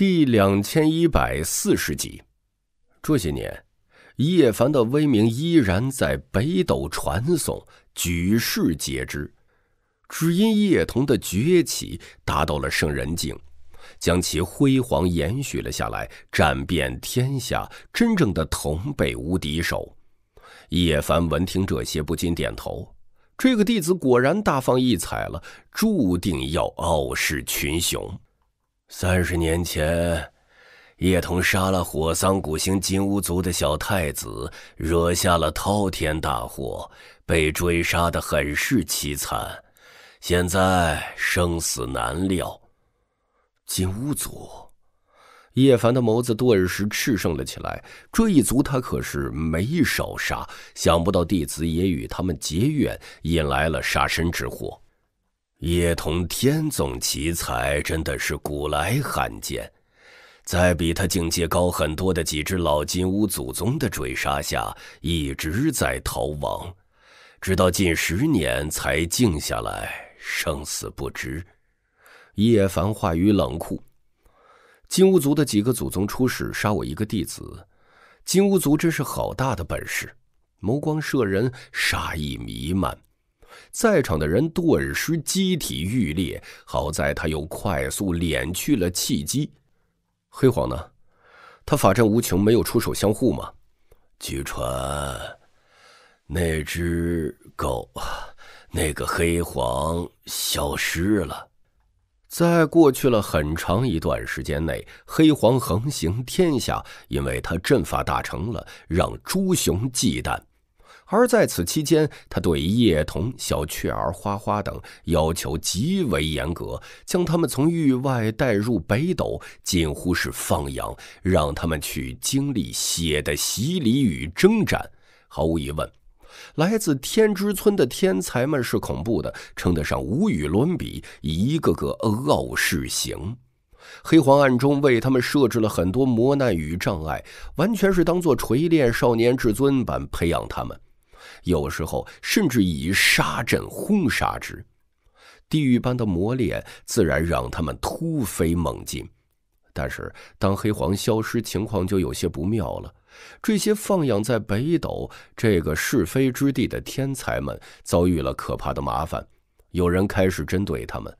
第两千一百四十集，这些年，叶凡的威名依然在北斗传颂，举世皆知。只因叶童的崛起达到了圣人境，将其辉煌延续了下来，战遍天下，真正的同辈无敌手。叶凡闻听这些，不禁点头：这个弟子果然大放异彩了，注定要傲视群雄。三十年前，叶童杀了火桑古星金乌族的小太子，惹下了滔天大祸，被追杀的很是凄惨。现在生死难料。金乌族，叶凡的眸子顿时炽盛了起来。这一族他可是没少杀，想不到弟子也与他们结怨，引来了杀身之祸。叶童天纵奇才，真的是古来罕见。在比他境界高很多的几只老金乌祖宗的追杀下，一直在逃亡，直到近十年才静下来，生死不知。叶凡话语冷酷，金乌族的几个祖宗出使杀我一个弟子，金乌族真是好大的本事。眸光射人，杀意弥漫。在场的人顿时肌体欲裂，好在他又快速敛去了气机。黑黄呢？他法阵无穷，没有出手相护吗？据传，那只狗，那个黑黄消失了。在过去了很长一段时间内，黑黄横行天下，因为他阵法大成了，让诸雄忌惮。而在此期间，他对叶童、小雀儿、花花等要求极为严格，将他们从域外带入北斗，近乎是放养，让他们去经历血的洗礼与征战。毫无疑问，来自天之村的天才们是恐怖的，称得上无与伦比，一个个傲世行。黑皇暗中为他们设置了很多磨难与障碍，完全是当做锤炼少年至尊般培养他们。有时候甚至以杀阵轰杀之，地狱般的磨练自然让他们突飞猛进。但是当黑皇消失，情况就有些不妙了。这些放养在北斗这个是非之地的天才们遭遇了可怕的麻烦，有人开始针对他们。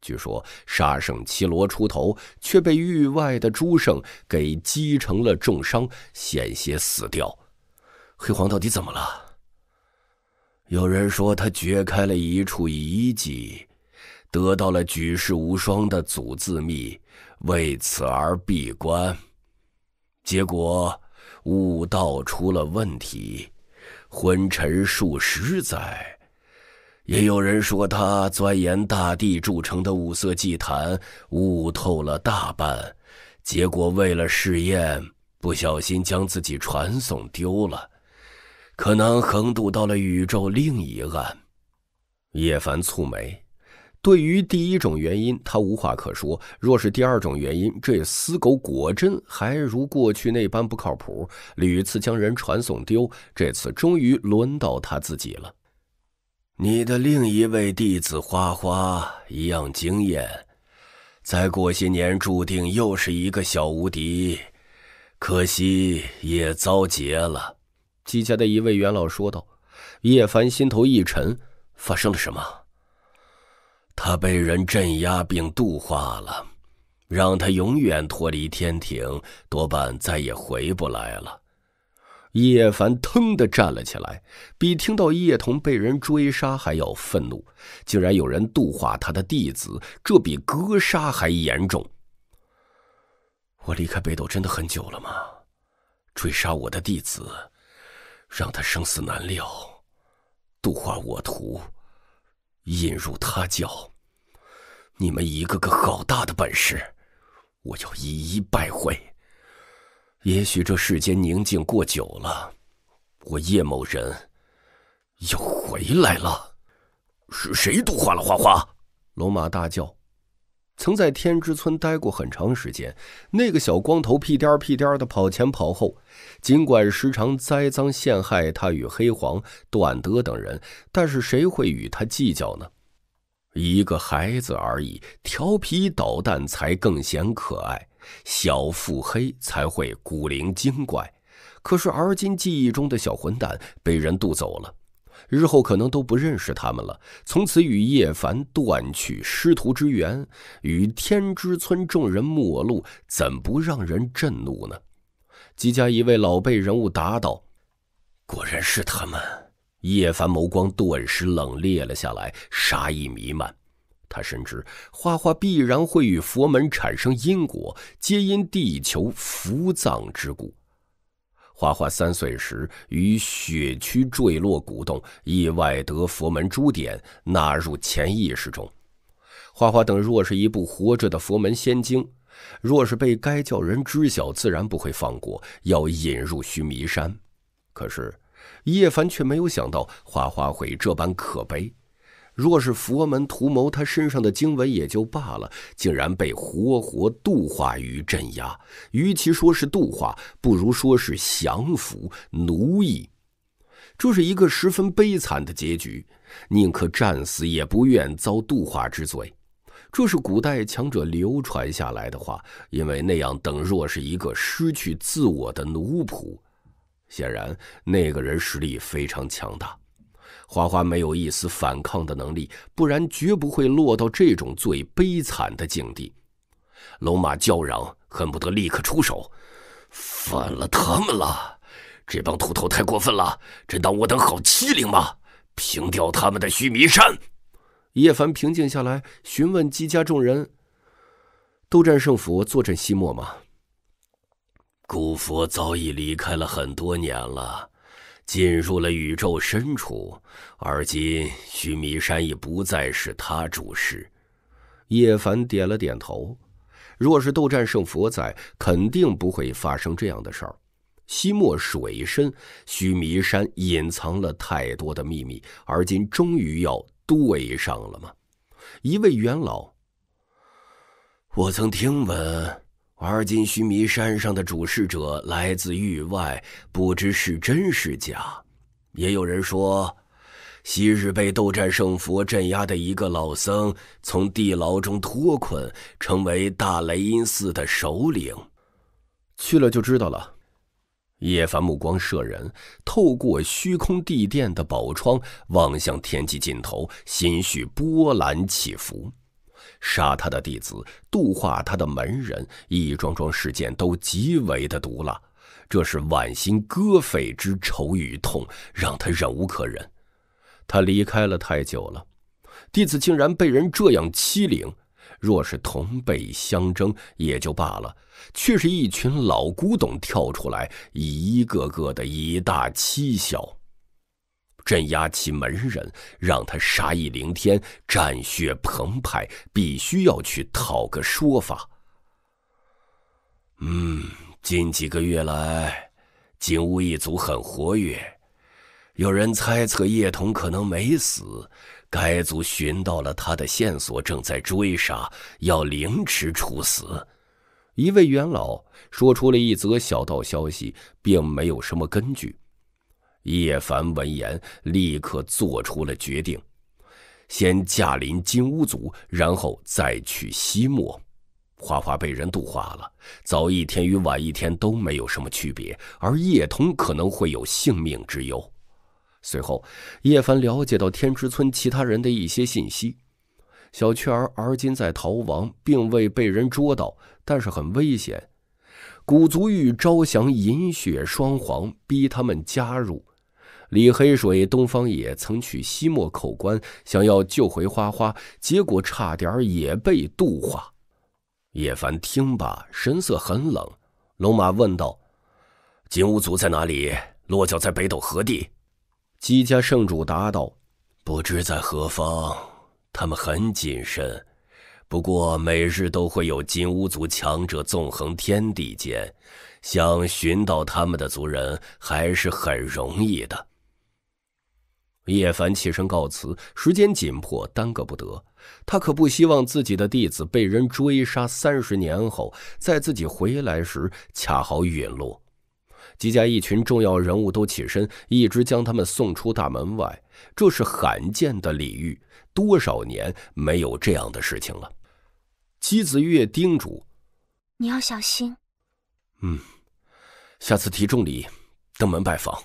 据说杀圣七罗出头，却被域外的诸圣给击成了重伤，险些死掉。黑皇到底怎么了？有人说他掘开了一处遗迹，得到了举世无双的祖字秘，为此而闭关，结果悟道出了问题，昏沉数十载。也有人说他钻研大地铸成的五色祭坛，悟透了大半，结果为了试验，不小心将自己传送丢了。可能横渡到了宇宙另一岸，叶凡蹙眉。对于第一种原因，他无话可说。若是第二种原因，这死狗果真还如过去那般不靠谱，屡次将人传送丢。这次终于轮到他自己了。你的另一位弟子花花一样惊艳，在过些年注定又是一个小无敌，可惜也遭劫了。姬家的一位元老说道：“叶凡心头一沉，发生了什么？他被人镇压并度化了，让他永远脱离天庭，多半再也回不来了。”叶凡腾的站了起来，比听到叶童被人追杀还要愤怒，竟然有人度化他的弟子，这比格杀还严重。我离开北斗真的很久了吗？追杀我的弟子？让他生死难料，度化我徒，引入他教。你们一个个好大的本事，我要一一拜会。也许这世间宁静过久了，我叶某人又回来了。是谁度化了花花？龙马大叫。曾在天之村待过很长时间，那个小光头屁颠儿屁颠儿的跑前跑后，尽管时常栽赃陷害他与黑黄段德等人，但是谁会与他计较呢？一个孩子而已，调皮捣蛋才更显可爱，小腹黑才会古灵精怪。可是而今记忆中的小混蛋被人渡走了。日后可能都不认识他们了，从此与叶凡断去师徒之缘，与天之村众人陌路，怎不让人震怒呢？姬家一位老辈人物答道：“果然是他们。叶凡眸光顿时冷冽了下来，杀意弥漫。他深知花花必然会与佛门产生因果，皆因地球福葬之故。花花三岁时，于雪区坠落古洞，意外得佛门珠典，纳入潜意识中。花花等若是一部活着的佛门仙经，若是被该教人知晓，自然不会放过，要引入须弥山。可是，叶凡却没有想到花花会这般可悲。若是佛门图谋他身上的经文也就罢了，竟然被活活度化于镇压。与其说是度化，不如说是降服、奴役。这是一个十分悲惨的结局，宁可战死，也不愿遭度化之罪。这是古代强者流传下来的话，因为那样等若是一个失去自我的奴仆。显然，那个人实力非常强大。花花没有一丝反抗的能力，不然绝不会落到这种最悲惨的境地。龙马叫嚷，恨不得立刻出手，反了他们了！这帮秃头太过分了，真当我等好欺凌吗？平掉他们的须弥山！叶凡平静下来，询问姬家众人：“斗战胜佛坐镇西漠吗？”古佛早已离开了很多年了。进入了宇宙深处，而今须弥山已不再是他主事。叶凡点了点头。若是斗战胜佛在，肯定不会发生这样的事儿。西莫水深，须弥山隐藏了太多的秘密，而今终于要对上了吗？一位元老，我曾听闻。而今须弥山上的主事者来自域外，不知是真是假。也有人说，昔日被斗战胜佛镇压的一个老僧，从地牢中脱困，成为大雷音寺的首领。去了就知道了。叶凡目光摄人，透过虚空地殿的宝窗，望向天际尽头，心绪波澜起伏。杀他的弟子，度化他的门人，一桩桩事件都极为的毒辣。这是剜心割肺之仇与痛，让他忍无可忍。他离开了太久了，弟子竟然被人这样欺凌。若是同辈相争也就罢了，却是一群老古董跳出来，一个个的以大欺小。镇压其门人，让他杀意凌天，战血澎湃，必须要去讨个说法。嗯，近几个月来，金乌一族很活跃，有人猜测叶童可能没死，该族寻到了他的线索，正在追杀，要凌迟处死。一位元老说出了一则小道消息，并没有什么根据。叶凡闻言，立刻做出了决定：先驾临金乌族，然后再去西漠。花花被人度化了，早一天与晚一天都没有什么区别，而叶童可能会有性命之忧。随后，叶凡了解到天池村其他人的一些信息：小雀儿而今在逃亡，并未被人捉到，但是很危险。古族欲招降银雪双皇，逼他们加入。李黑水、东方野曾去西漠口关，想要救回花花，结果差点也被度化。叶凡听罢，神色很冷。龙马问道：“金乌族在哪里？落脚在北斗何地？”姬家圣主答道：“不知在何方。他们很谨慎，不过每日都会有金乌族强者纵横天地间，想寻到他们的族人还是很容易的。”叶凡起身告辞，时间紧迫，耽搁不得。他可不希望自己的弟子被人追杀，三十年后在自己回来时恰好陨落。姬家一群重要人物都起身，一直将他们送出大门外，这是罕见的礼遇，多少年没有这样的事情了。姬子月叮嘱：“你要小心。”“嗯，下次提重礼登门拜访。”